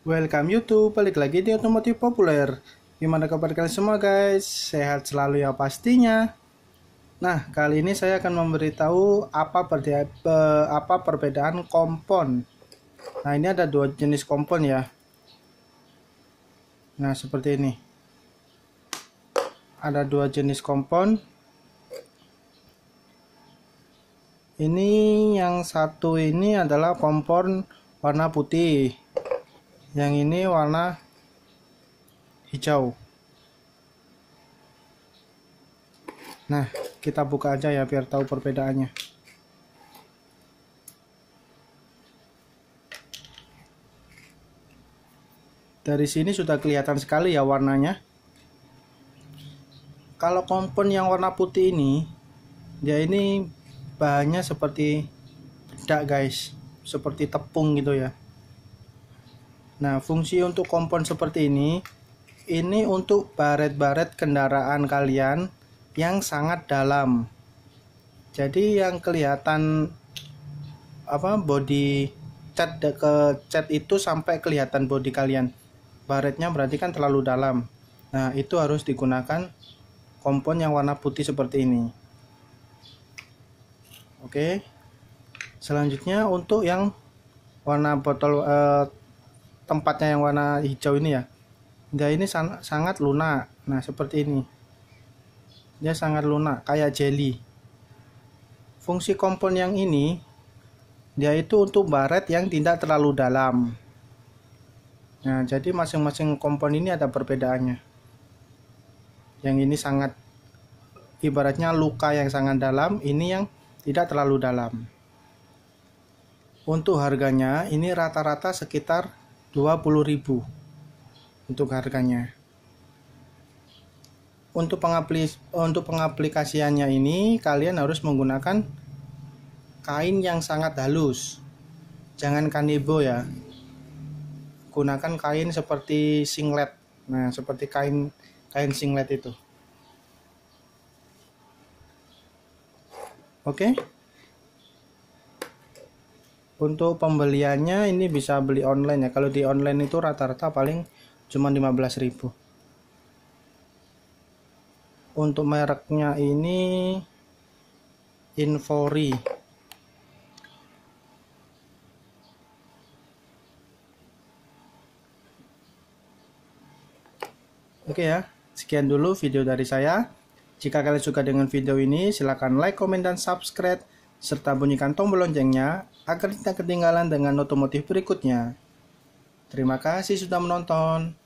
Welcome YouTube, balik lagi di Otomotif Populer Gimana kabar kalian semua guys? Sehat selalu ya pastinya Nah, kali ini saya akan memberitahu apa, perbeda apa perbedaan kompon Nah, ini ada dua jenis kompon ya Nah, seperti ini Ada dua jenis kompon Ini yang satu ini adalah kompon warna putih yang ini warna hijau nah kita buka aja ya biar tahu perbedaannya dari sini sudah kelihatan sekali ya warnanya kalau kompon yang warna putih ini ya ini bahannya seperti bedak guys seperti tepung gitu ya Nah, fungsi untuk kompon seperti ini ini untuk baret-baret kendaraan kalian yang sangat dalam. Jadi yang kelihatan apa body cat ke cat itu sampai kelihatan body kalian. Baretnya berarti kan terlalu dalam. Nah, itu harus digunakan kompon yang warna putih seperti ini. Oke. Selanjutnya untuk yang warna botol eh, tempatnya yang warna hijau ini ya dia ini san sangat lunak nah seperti ini dia sangat lunak kayak jelly fungsi kompon yang ini dia itu untuk baret yang tidak terlalu dalam nah jadi masing-masing kompon ini ada perbedaannya yang ini sangat ibaratnya luka yang sangat dalam ini yang tidak terlalu dalam untuk harganya ini rata-rata sekitar 20.000 untuk harganya untuk pengaplis untuk pengaplikasiannya ini kalian harus menggunakan kain yang sangat halus jangan kanibo ya gunakan kain seperti singlet nah seperti kain kain singlet itu oke okay? untuk pembeliannya ini bisa beli online ya kalau di online itu rata-rata paling cuma 15.000 untuk mereknya ini Infori Oke ya, sekian dulu video dari saya. Jika kalian suka dengan video ini, silahkan like, komen, dan subscribe serta bunyikan tombol loncengnya agar tidak ketinggalan dengan otomotif berikutnya. Terima kasih sudah menonton.